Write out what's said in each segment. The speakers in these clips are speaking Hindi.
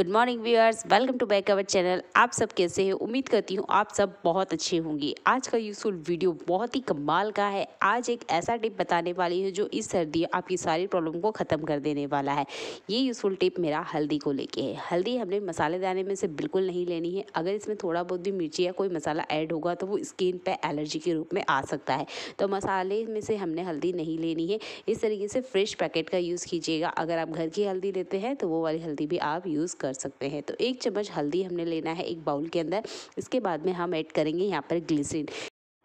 good morning viewers welcome to back our channel आप सब कैसे हैं उम्मीद करती हूँ आप सब बहुत अच्छे होंगे आज का यूजफुल वीडियो बहुत ही कमाल का है आज एक ऐसा टिप बताने वाली है जो इस सर्दी आपकी सारी प्रॉब्लम को ख़त्म कर देने वाला है ये यूज़फुल टिप मेरा हल्दी को लेके है हल्दी हमने मसाले दाने में से बिल्कुल नहीं लेनी है अगर इसमें थोड़ा बहुत भी मिर्ची या कोई मसाला ऐड होगा तो वो स्किन पर एलर्जी के रूप में आ सकता है तो मसाले में से हमने हल्दी नहीं लेनी है इस तरीके से फ्रेश पैकेट का यूज़ कीजिएगा अगर आप घर की हल्दी लेते हैं तो वो वाली हल्दी भी आप यूज़ कर सकते हैं तो एक चम्मच हल्दी हमने लेना है एक बाउल के अंदर इसके बाद में हम ऐड करेंगे यहाँ पर ग्लिसरीन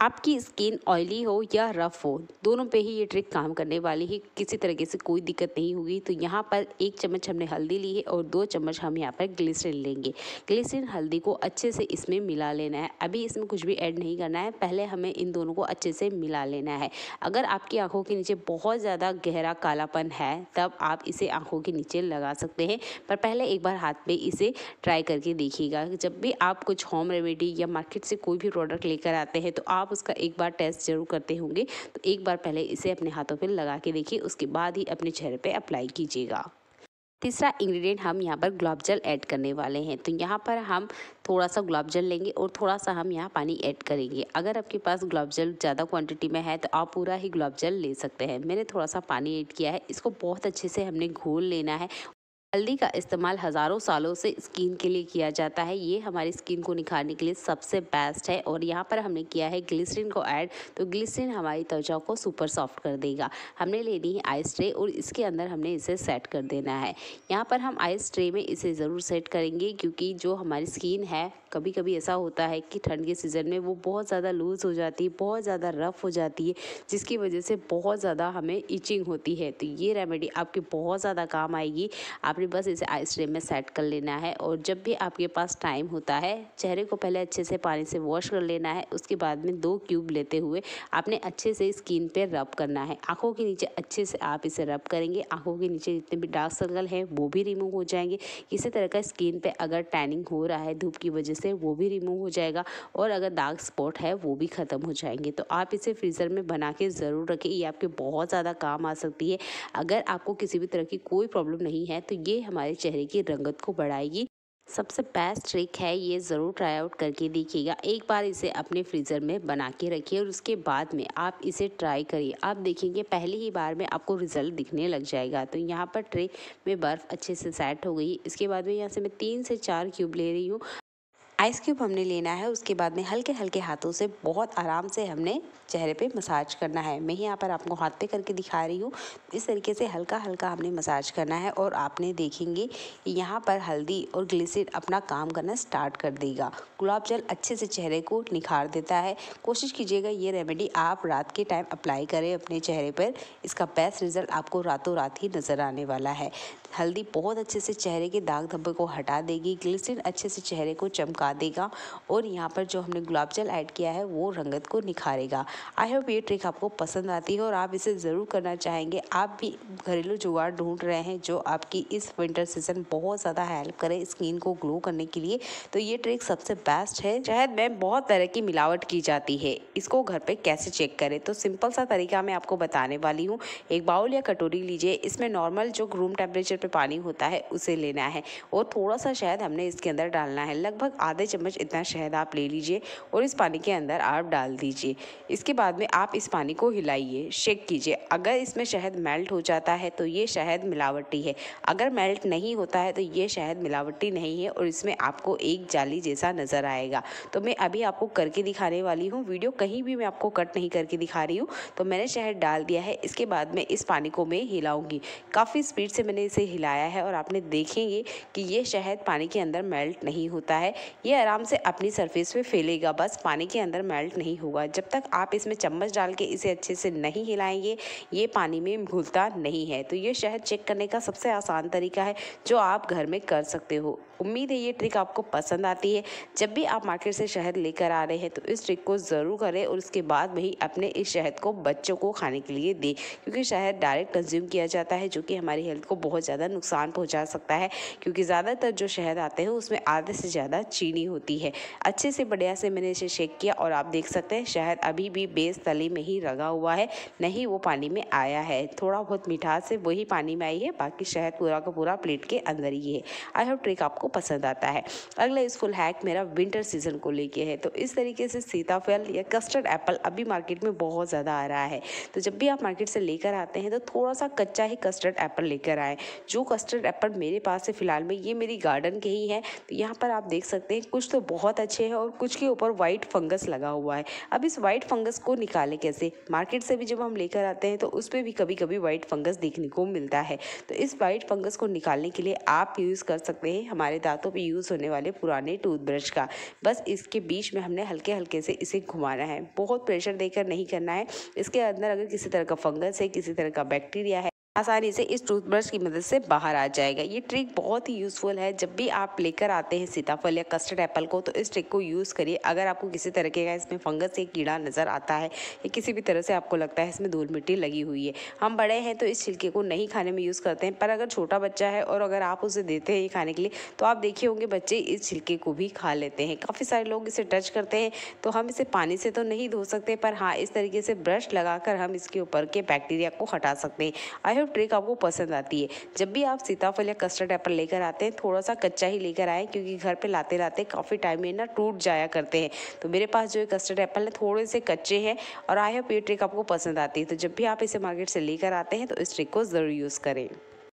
आपकी स्किन ऑयली हो या रफ हो दोनों पे ही ये ट्रिक काम करने वाली है किसी तरीके से कोई दिक्कत नहीं होगी तो यहाँ पर एक चम्मच हमने हल्दी ली है और दो चम्मच हम यहाँ पर ग्लिसरिन लेंगे ग्लिसरिन हल्दी को अच्छे से इसमें मिला लेना है अभी इसमें कुछ भी ऐड नहीं करना है पहले हमें इन दोनों को अच्छे से मिला लेना है अगर आपकी आँखों के नीचे बहुत ज़्यादा गहरा कालापन है तब आप इसे आँखों के नीचे लगा सकते हैं पर पहले एक बार हाथ में इसे ट्राई करके देखिएगा जब भी आप कुछ होम रेमेडी या मार्केट से कोई भी प्रोडक्ट लेकर आते हैं तो आप आप उसका एक बार टेस्ट जरूर करते होंगे तो एक बार पहले इसे अपने हाथों पर लगा के देखिए उसके बाद ही अपने चेहरे पर अप्लाई कीजिएगा तीसरा इंग्रेडिएंट हम यहाँ पर गुलाब जल ऐड करने वाले हैं तो यहाँ पर हम थोड़ा सा गुलाब जल लेंगे और थोड़ा सा हम यहाँ पानी ऐड करेंगे अगर आपके पास गुलाब जल ज़्यादा क्वांटिटी में है तो आप पूरा ही गुलाब जल ले सकते हैं मैंने थोड़ा सा पानी ऐड किया है इसको बहुत अच्छे से हमने घोल लेना है हल्दी का इस्तेमाल हज़ारों सालों से स्किन के लिए किया जाता है ये हमारी स्किन को निखारने के लिए सबसे बेस्ट है और यहाँ पर हमने किया है ग्लिसरीन को ऐड तो ग्लिसरीन हमारी त्वचा को सुपर सॉफ्ट कर देगा हमने लेनी है आइस ट्रे और इसके अंदर हमने इसे सेट कर देना है यहाँ पर हम आइस ट्रे में इसे ज़रूर सेट करेंगे क्योंकि जो हमारी स्किन है कभी कभी ऐसा होता है कि ठंड के सीज़न में वो बहुत ज़्यादा लूज़ हो जाती है बहुत ज़्यादा रफ़ हो जाती है जिसकी वजह से बहुत ज़्यादा हमें इचिंग होती है तो ये रेमेडी आपके बहुत ज़्यादा काम आएगी आपने आपने बस इसे आइस ट्रे में सेट कर लेना है और जब भी आपके पास टाइम होता है चेहरे को पहले अच्छे से पानी से वॉश कर लेना है उसके बाद में दो क्यूब लेते हुए आपने अच्छे से स्किन पर रब करना है आँखों के नीचे अच्छे से आप इसे रब करेंगे आँखों के नीचे जितने भी डार्क सर्कल हैं वो भी रिमूव हो जाएंगे किसी तरह का स्किन पर अगर टैनिंग हो रहा है धूप की वजह से वो भी रिमूव हो जाएगा और अगर डार्क स्पॉट है वो भी ख़त्म हो जाएंगे तो आप इसे फ्रीज़र में बना के ज़रूर रखें ये आपके बहुत ज़्यादा काम आ सकती है अगर आपको किसी भी तरह की कोई प्रॉब्लम नहीं है तो ये हमारे चेहरे की रंगत को बढ़ाएगी सबसे बेस्ट ट्रिक है ये ज़रूर ट्राई आउट करके देखिएगा एक बार इसे अपने फ्रीज़र में बना के रखिए और उसके बाद में आप इसे ट्राई करिए आप देखेंगे पहली ही बार में आपको रिज़ल्ट दिखने लग जाएगा तो यहाँ पर ट्रे में बर्फ़ अच्छे से सेट हो गई इसके बाद में यहाँ से मैं तीन से चार क्यूब ले रही हूँ आइस क्यूब हमने लेना है उसके बाद में हल्के हल्के हाथों से बहुत आराम से हमने चेहरे पे मसाज करना है मैं यहाँ पर आपको हाथ पे करके दिखा रही हूँ इस तरीके से हल्का हल्का हमने मसाज करना है और आपने देखेंगे यहाँ पर हल्दी और ग्लिसर अपना काम करना स्टार्ट कर देगा गुलाब जल अच्छे से चेहरे को निखार देता है कोशिश कीजिएगा ये रेमेडी आप रात के टाइम अप्लाई करें अपने चेहरे पर इसका बेस्ट रिजल्ट आपको रातों रात ही नज़र आने वाला है हल्दी बहुत अच्छे से चेहरे के दाग धब्बे को हटा देगी ग्लिसरीन अच्छे से चेहरे को चमका देगा और यहाँ पर जो हमने गुलाब जल ऐड किया है वो रंगत को निखारेगा आई होप ये ट्रिक आपको पसंद आती है और आप इसे ज़रूर करना चाहेंगे आप भी घरेलू जुगाड़ ढूंढ रहे हैं जो आपकी इस विंटर सीजन बहुत ज़्यादा हेल्प करे स्किन को ग्लो करने के लिए तो ये ट्रिक सबसे बेस्ट है शहद में बहुत तरह की मिलावट की जाती है इसको घर पर कैसे चेक करें तो सिंपल सा तरीका मैं आपको बताने वाली हूँ एक बाउल या कटोरी लीजिए इसमें नॉर्मल जो रूम टेम्परेचर पे पानी होता है उसे लेना है और थोड़ा सा शहद हमने इसके अंदर डालना है लगभग आधे चम्मच इतना शहद आप ले लीजिए और इस पानी के अंदर आप डाल दीजिए इसके बाद में आप इस पानी को हिलाइए शेक कीजिए अगर इसमें शहद मेल्ट हो जाता है तो ये शहद मिलावटी है अगर मेल्ट नहीं होता है तो ये शहद मिलावटी नहीं है और इसमें आपको एक जाली जैसा नज़र आएगा तो मैं अभी आपको करके दिखाने वाली हूँ वीडियो कहीं भी मैं आपको कट नहीं करके दिखा रही हूँ तो मैंने शहद डाल दिया है इसके बाद में इस पानी को मैं हिलाऊंगी काफ़ी स्पीड से मैंने इसे हिलाया है और आपने देखेंगे कि ये शहद पानी के अंदर मेल्ट नहीं होता है ये आराम से अपनी सरफेस पे फैलेगा बस पानी के अंदर मेल्ट नहीं होगा जब तक आप इसमें चम्मच डाल के इसे अच्छे से नहीं हिलाएंगे ये पानी में घुलता नहीं है तो ये शहद चेक करने का सबसे आसान तरीका है जो आप घर में कर सकते हो उम्मीद है ये ट्रिक आपको पसंद आती है जब भी आप मार्केट से शहद लेकर आ रहे हैं तो इस ट्रिक को ज़रूर करें और उसके बाद वही अपने इस शहद को बच्चों को खाने के लिए दें क्योंकि शहद डायरेक्ट कंज्यूम किया जाता है जो कि हमारी हेल्थ को बहुत ज़्यादा नुकसान पहुँचा सकता है क्योंकि ज़्यादातर जो शहद आते हैं उसमें आधे से ज़्यादा चीनी होती है अच्छे से बढ़िया से मैंने इसे शेक किया और आप देख सकते हैं शहद अभी भी बेस तले में ही रगा हुआ है नहीं वो पानी में आया है थोड़ा बहुत मिठास है वही पानी में आई है बाकी शहद पूरा का पूरा प्लेट के अंदर ही है आई होप ट्रिक आपको आपको पसंद आता है अगला यूजफुल हैक मेरा विंटर सीजन को लेके है तो इस तरीके से सीताफल या कस्टर्ड एप्पल अभी मार्केट में बहुत ज़्यादा आ रहा है तो जब भी आप मार्केट से लेकर आते हैं तो थोड़ा सा कच्चा ही कस्टर्ड एप्पल लेकर आए जो कस्टर्ड एप्पल मेरे पास है फिलहाल में ये मेरी गार्डन के ही है तो यहाँ पर आप देख सकते हैं कुछ तो बहुत अच्छे हैं और कुछ के ऊपर वाइट फंगस लगा हुआ है अब इस वाइट फंगस को निकालें कैसे मार्केट से भी जब हम लेकर आते हैं तो उस पर भी कभी कभी वाइट फंगस देखने को मिलता है तो इस वाइट फंगस को निकालने के लिए आप यूज़ कर सकते हैं हमारे हमारे दांतों पे यूज़ होने वाले पुराने टूथब्रश का बस इसके बीच में हमने हल्के हल्के से इसे घुमाना है बहुत प्रेशर देकर नहीं करना है इसके अंदर अगर किसी तरह का फंगस है किसी तरह का बैक्टीरिया है आसानी से इस टूथब्रश की मदद से बाहर आ जाएगा ये ट्रिक बहुत ही यूज़फुल है जब भी आप लेकर आते हैं सीताफल या कस्टर्ड एप्पल को तो इस ट्रिक को यूज़ करिए अगर आपको किसी तरीके का इसमें फंगस या कीड़ा नज़र आता है या किसी भी तरह से आपको लगता है इसमें धूल मिट्टी लगी हुई है हम बड़े हैं तो इस छिलके को नहीं खाने में यूज़ करते हैं पर अगर छोटा बच्चा है और अगर आप उसे देते हैं ये खाने के लिए तो आप देखे होंगे बच्चे इस छिलके को भी खा लेते हैं काफ़ी सारे लोग इसे टच करते हैं तो हम इसे पानी से तो नहीं धो सकते पर हाँ इस तरीके से ब्रश लगा हम इसके ऊपर के बैक्टीरिया को हटा सकते हैं आई ऑफ ट्रिक आपको पसंद आती है जब भी आप सीताफल या कस्टर्ड एप्पल लेकर आते हैं थोड़ा सा कच्चा ही लेकर आएँ क्योंकि घर पर लाते लाते काफ़ी टाइम में ना टूट जाया करते हैं तो मेरे पास जो कस्टर्ड एप्पल है थोड़े से कच्चे हैं और आई होप ये ट्रिक आपको पसंद आती है तो जब भी आप इसे मार्केट से लेकर आते हैं तो इस ट्रिक को ज़रूर यूज़ करें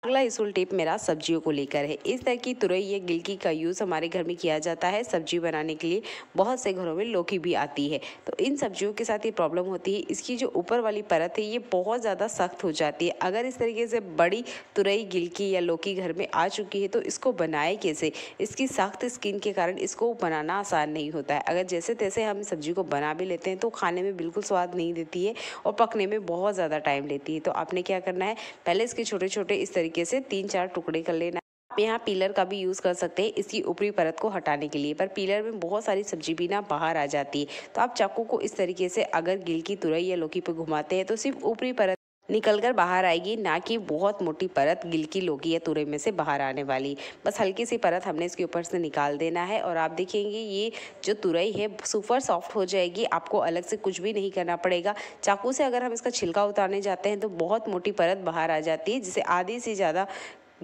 अगला इसूल टिप मेरा सब्जियों को लेकर है इस तरह की तुरई या गिलकी का यूज़ हमारे घर में किया जाता है सब्जी बनाने के लिए बहुत से घरों में लौकी भी आती है तो इन सब्जियों के साथ ये प्रॉब्लम होती है इसकी जो ऊपर वाली परत है ये बहुत ज़्यादा सख्त हो जाती है अगर इस तरीके से बड़ी तुरई गिलकी या लौकी घर में आ चुकी है तो इसको बनाए कैसे इसकी सख्त स्किन के कारण इसको बनाना आसान नहीं होता है अगर जैसे तैसे हम सब्जी को बना भी लेते हैं तो खाने में बिल्कुल स्वाद नहीं देती है और पकने में बहुत ज़्यादा टाइम लेती है तो आपने क्या करना है पहले इसके छोटे छोटे इस तरीके तरीके से तीन चार टुकड़े कर लेना आप यहाँ पीलर का भी यूज़ कर सकते हैं इसकी ऊपरी परत को हटाने के लिए पर पीलर में बहुत सारी सब्जी भी ना बाहर आ जाती है तो आप चाकू को इस तरीके से अगर गिल की तुरई या लौकी पर घुमाते हैं तो सिर्फ ऊपरी परत निकल कर बाहर आएगी ना कि बहुत मोटी परत गिलकी लोगी या तुरई में से बाहर आने वाली बस हल्की सी परत हमने इसके ऊपर से निकाल देना है और आप देखेंगे ये जो तुरई है सुपर सॉफ्ट हो जाएगी आपको अलग से कुछ भी नहीं करना पड़ेगा चाकू से अगर हम इसका छिलका उतारने जाते हैं तो बहुत मोटी परत बाहर आ जाती है जिसे आधी से ज़्यादा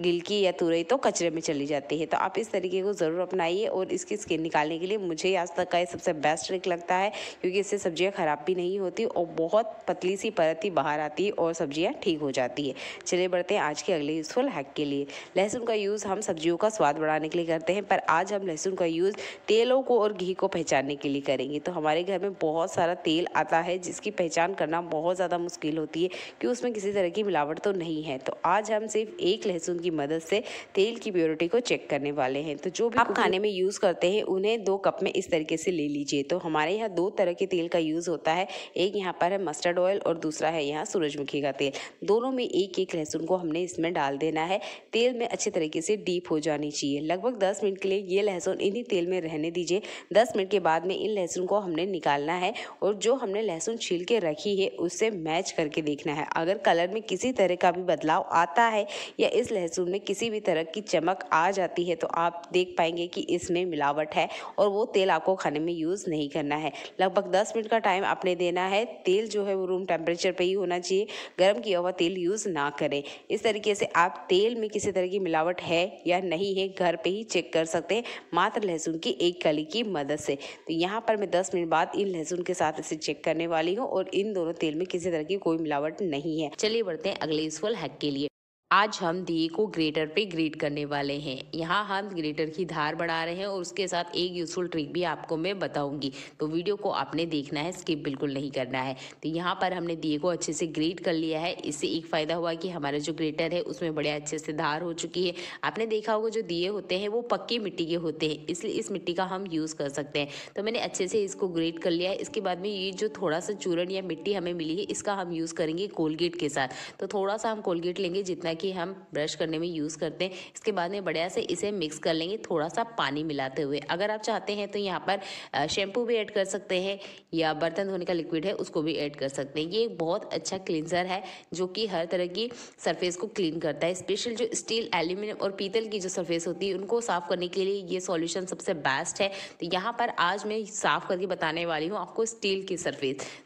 गिलकी या तुरई तो कचरे में चली जाती है तो आप इस तरीके को ज़रूर अपनाइए और इसकी स्किन निकालने के लिए मुझे आज तक का ये सबसे बेस्ट ट्रिक लगता है क्योंकि इससे सब्जियाँ ख़राब भी नहीं होती और बहुत पतली सी परत ही बाहर आती है और सब्जियाँ ठीक हो जाती है चले बढ़ते हैं आज के अगले यूज़फुल हैक के लिए लहसुन का यूज़ हम सब्जियों का स्वाद बढ़ाने के लिए करते हैं पर आज हम लहसुन का यूज़ तेलों को और घी को पहचानने के लिए करेंगे तो हमारे घर में बहुत सारा तेल आता है जिसकी पहचान करना बहुत ज़्यादा मुश्किल होती है कि उसमें किसी तरह की मिलावट तो नहीं है तो आज हम सिर्फ एक लहसुन की मदद से तेल की प्योरिटी को चेक करने वाले हैं तो जो भी आप खाने में यूज़ करते हैं उन्हें दो कप में इस तरीके से ले लीजिए तो हमारे यहाँ दो तरह के तेल का यूज़ होता है एक यहाँ पर है मस्टर्ड ऑयल और दूसरा है यहाँ सूरजमुखी का तेल दोनों में एक एक लहसुन को हमने इसमें डाल देना है तेल में अच्छे तरीके से डीप हो जानी चाहिए लगभग दस मिनट के लिए ये लहसुन इन्हीं तेल में रहने दीजिए दस मिनट के बाद में इन लहसुन को हमने निकालना है और जो हमने लहसुन छील के रखी है उससे मैच करके देखना है अगर कलर में किसी तरह का भी बदलाव आता है या इस लहसुन कैप्सूल में किसी भी तरह की चमक आ जाती है तो आप देख पाएंगे कि इसमें मिलावट है और वो तेल आपको खाने में यूज़ नहीं करना है लगभग 10 मिनट का टाइम आपने देना है तेल जो है वो रूम टेम्परेचर पे ही होना चाहिए गर्म किया हुआ तेल यूज़ ना करें इस तरीके से आप तेल में किसी तरह की मिलावट है या नहीं है घर पर ही चेक कर सकते हैं मात्र लहसुन की एक कली की मदद से तो यहाँ पर मैं दस मिनट बाद इन लहसुन के साथ इसे चेक करने वाली हूँ और इन दोनों तेल में किसी तरह की कोई मिलावट नहीं है चलिए बढ़ते हैं अगले यूजफुल हैक के लिए आज हम दिए को ग्रेटर पे ग्रेट करने वाले हैं यहाँ हम ग्रेटर की धार बढ़ा रहे हैं और उसके साथ एक यूजफुल ट्रिक भी आपको मैं बताऊंगी तो वीडियो को आपने देखना है स्किप बिल्कुल नहीं करना है तो यहाँ पर हमने दिए को अच्छे से ग्रेट कर लिया है इससे एक फ़ायदा हुआ कि हमारा जो ग्रेटर है उसमें बड़े अच्छे से धार हो चुकी है आपने देखा होगा जो दिए होते हैं वो पक्की मिट्टी के होते हैं इसलिए इस मिट्टी का हम यूज़ कर सकते हैं तो मैंने अच्छे से इसको ग्रेट कर लिया है इसके बाद में ये जो थोड़ा सा चूरण या मिट्टी हमें मिली है इसका हम यूज़ करेंगे कोलगेट के साथ तो थोड़ा सा हम कोलगेट लेंगे जितना कि हम ब्रश करने में यूज़ करते हैं इसके बाद में बढ़िया से इसे मिक्स कर लेंगे थोड़ा सा पानी मिलाते हुए अगर आप चाहते हैं तो यहाँ पर शैम्पू भी ऐड कर सकते हैं या बर्तन धोने का लिक्विड है उसको भी ऐड कर सकते हैं ये एक बहुत अच्छा क्लिनजर है जो कि हर तरह की सरफेस को क्लीन करता है स्पेशल जो स्टील एल्यूमिनियम और पीतल की जो सरफेस होती है उनको साफ़ करने के लिए ये सॉल्यूशन सबसे बेस्ट है तो यहाँ पर आज मैं साफ़ करके बताने वाली हूँ आपको स्टील की सरफेस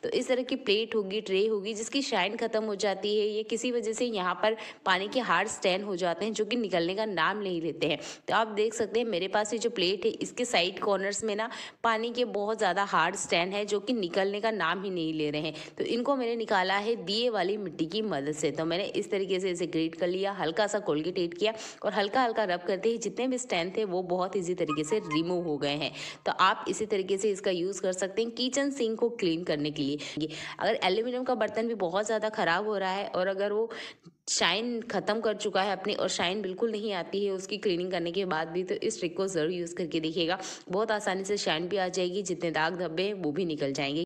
तो इस तरह की प्लेट होगी ट्रे होगी जिसकी शाइन ख़त्म हो जाती है ये किसी वजह से यहाँ पर पानी यानी के हार्ड स्टैंड हो जाते हैं जो कि निकलने का नाम नहीं लेते हैं तो आप देख सकते हैं मेरे पास ये जो प्लेट है इसके साइड कॉर्नर्स में ना पानी के बहुत ज़्यादा हार्ड स्टैंड है जो कि निकलने का नाम ही नहीं ले रहे हैं तो इनको मैंने निकाला है दिए वाली मिट्टी की मदद से तो मैंने इस तरीके से इसे ग्रेट कर लिया हल्का सा कोलगेटेट किया और हल्का हल्का रब करते ही जितने भी स्टैंड थे वो बहुत ईजी तरीके से रिमूव हो गए हैं तो आप इसी तरीके से इसका यूज़ कर सकते हैं किचन सिंक को क्लीन करने के लिए अगर एल्यूमिनियम का बर्तन भी बहुत ज़्यादा ख़राब हो रहा है और अगर वो शाइन ख़त्म कर चुका है अपनी और शाइन बिल्कुल नहीं आती है उसकी क्लीनिंग करने के बाद भी तो इस ट्रिक को ज़रूर यूज़ करके देखिएगा बहुत आसानी से शाइन भी आ जाएगी जितने दाग धब्बे हैं वो भी निकल जाएंगे